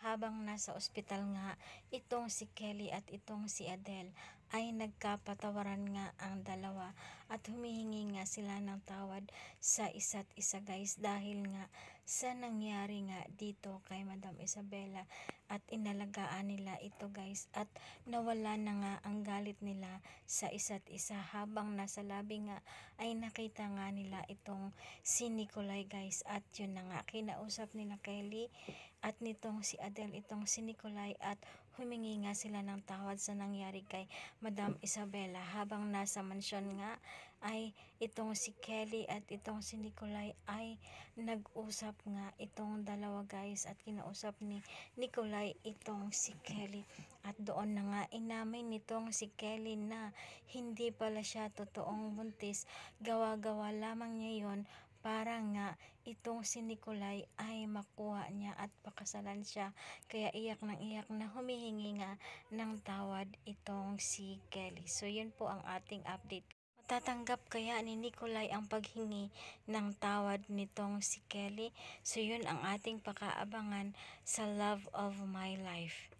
Habang nasa ospital nga, itong si Kelly at itong si Adele ay nagkapatawaran nga ang dalawa at humihingi nga sila ng tawad sa isa't isa guys dahil nga sa nangyari nga dito kay Madam Isabella at inalagaan nila ito guys at nawala na nga ang galit nila sa isa't isa habang nasa labi nga ay nakita nga nila itong si Nicolay guys at yun na nga kinausap nila Kelly at nitong si Adele itong si Nicolay at humingi nga sila ng tawad sa nangyari kay Madam Isabella habang nasa mansyon nga ay itong si Kelly at itong si Nicolay ay nag-usap kinausap nga itong dalawa guys at kinausap ni Nikolai itong si Kelly at doon na nga inamin nitong si Kelly na hindi pala siya totoong buntis gawa-gawa lamang niya yon para nga itong si Nikolay ay makuha niya at pakasalan siya. Kaya iyak nang iyak na humihingi nga ng tawad itong si Kelly. So yun po ang ating update. Tatanggap kaya ni Nikolai ang paghingi ng tawad nitong si Kelly? So yun ang ating pakaabangan sa Love of My Life.